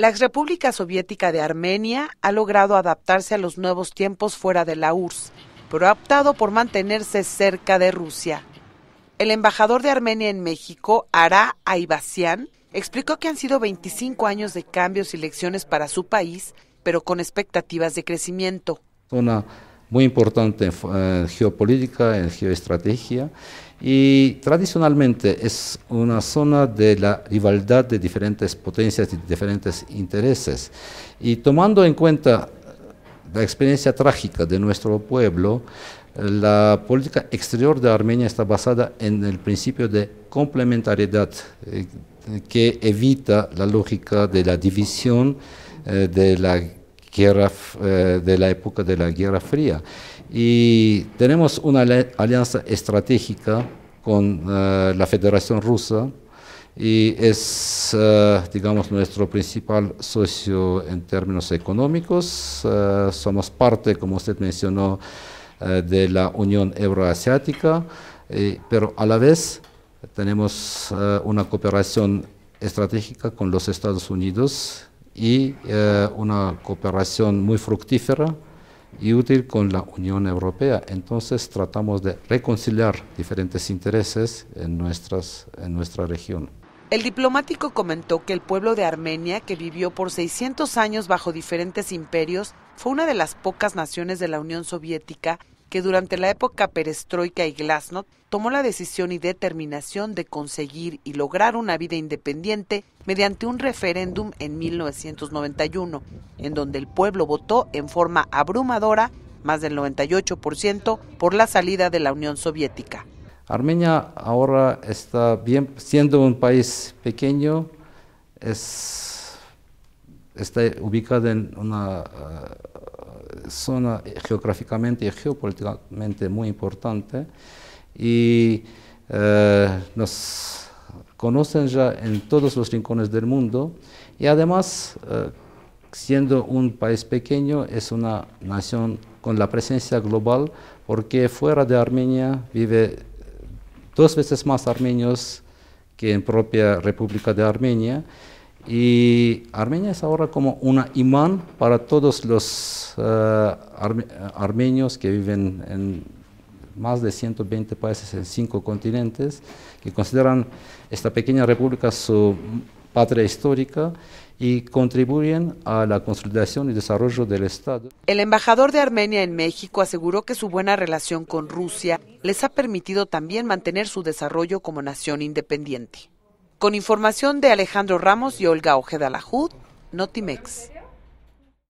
La república soviética de Armenia ha logrado adaptarse a los nuevos tiempos fuera de la URSS, pero ha optado por mantenerse cerca de Rusia. El embajador de Armenia en México, Ara Aibasian, explicó que han sido 25 años de cambios y lecciones para su país, pero con expectativas de crecimiento muy importante en eh, geopolítica, en eh, geoestrategia, y tradicionalmente es una zona de la rivalidad de diferentes potencias y diferentes intereses. Y tomando en cuenta eh, la experiencia trágica de nuestro pueblo, la política exterior de Armenia está basada en el principio de complementariedad que evita la lógica de la división de la guerra, eh, de la época de la Guerra Fría. Y tenemos una alianza estratégica con eh, la Federación Rusa y es, eh, digamos, nuestro principal socio en términos económicos. somos parte, como usted mencionó, de la Unión Euroasiática, pero a la vez tenemos una cooperación estratégica con los Estados Unidos y eh, una cooperación muy fructífera y útil con la Unión Europea. Entonces tratamos de reconciliar diferentes intereses en, en nuestra región. El diplomático comentó que el pueblo de Armenia, que vivió por 600 años bajo diferentes imperios, fue una de las pocas naciones de la Unión Soviética que durante la época perestroika y glasnost tomó la decisión y determinación de conseguir y lograr una vida independiente mediante un referéndum en 1991, en donde el pueblo votó en forma abrumadora, más del 98%, por la salida de la Unión Soviética. Armenia ahora está bien, siendo un país pequeño, es, está ubicada en una eh, zona geográficamente y geopolíticamente muy importante y eh, nos conocen ya en todos los rincones del mundo y además eh, siendo un país pequeño es una nación con la presencia global porque fuera de Armenia vive dos veces más armenios que en propia República de Armenia y Armenia es ahora como una imán para todos los eh, eh, armenios que viven en más de 120 países en cinco continentes, que consideran esta pequeña república su patria histórica y contribuyen a la consolidación y desarrollo del Estado. El embajador de Armenia en México aseguró que su buena relación con Rusia les ha permitido también mantener su desarrollo como nación independiente. Con información de Alejandro Ramos y Olga Ojeda Lajud, Notimex.